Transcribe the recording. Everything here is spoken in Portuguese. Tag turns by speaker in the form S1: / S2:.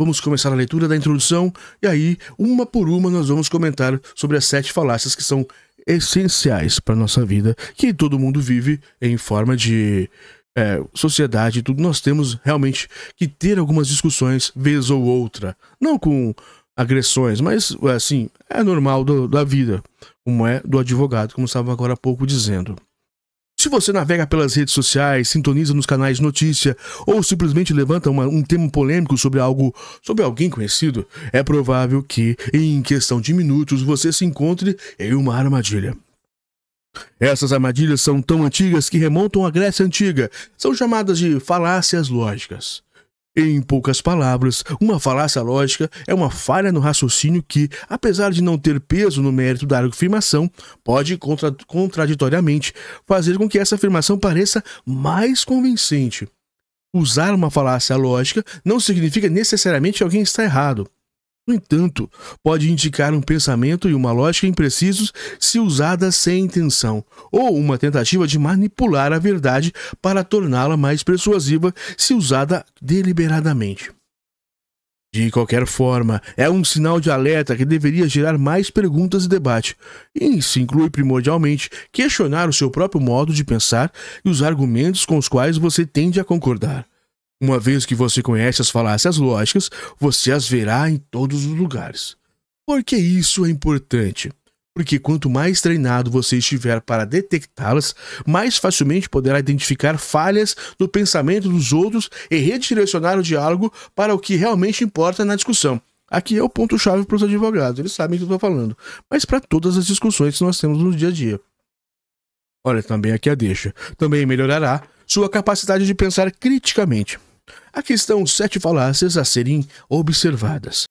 S1: Vamos começar a leitura da introdução e aí, uma por uma, nós vamos comentar sobre as sete falácias que são essenciais para nossa vida, que todo mundo vive em forma de é, sociedade e tudo, nós temos realmente que ter algumas discussões, vez ou outra. Não com agressões, mas assim, é normal do, da vida, como é do advogado, como estava agora há pouco dizendo. Se você navega pelas redes sociais, sintoniza nos canais de notícia ou simplesmente levanta uma, um tema polêmico sobre algo, sobre alguém conhecido, é provável que, em questão de minutos, você se encontre em uma armadilha. Essas armadilhas são tão antigas que remontam à Grécia Antiga, são chamadas de falácias lógicas. Em poucas palavras, uma falácia lógica é uma falha no raciocínio que, apesar de não ter peso no mérito da afirmação, pode contra contraditoriamente fazer com que essa afirmação pareça mais convincente. Usar uma falácia lógica não significa necessariamente que alguém está errado. No entanto, pode indicar um pensamento e uma lógica imprecisos se usada sem intenção, ou uma tentativa de manipular a verdade para torná-la mais persuasiva se usada deliberadamente. De qualquer forma, é um sinal de alerta que deveria gerar mais perguntas e debate, e se inclui primordialmente questionar o seu próprio modo de pensar e os argumentos com os quais você tende a concordar. Uma vez que você conhece as falácias lógicas, você as verá em todos os lugares. Por que isso é importante? Porque quanto mais treinado você estiver para detectá-las, mais facilmente poderá identificar falhas no pensamento dos outros e redirecionar o diálogo para o que realmente importa na discussão. Aqui é o ponto-chave para os advogados, eles sabem o que eu estou falando, mas para todas as discussões que nós temos no dia a dia. Olha, também aqui a deixa. Também melhorará sua capacidade de pensar criticamente. Aqui estão sete falácias a serem observadas.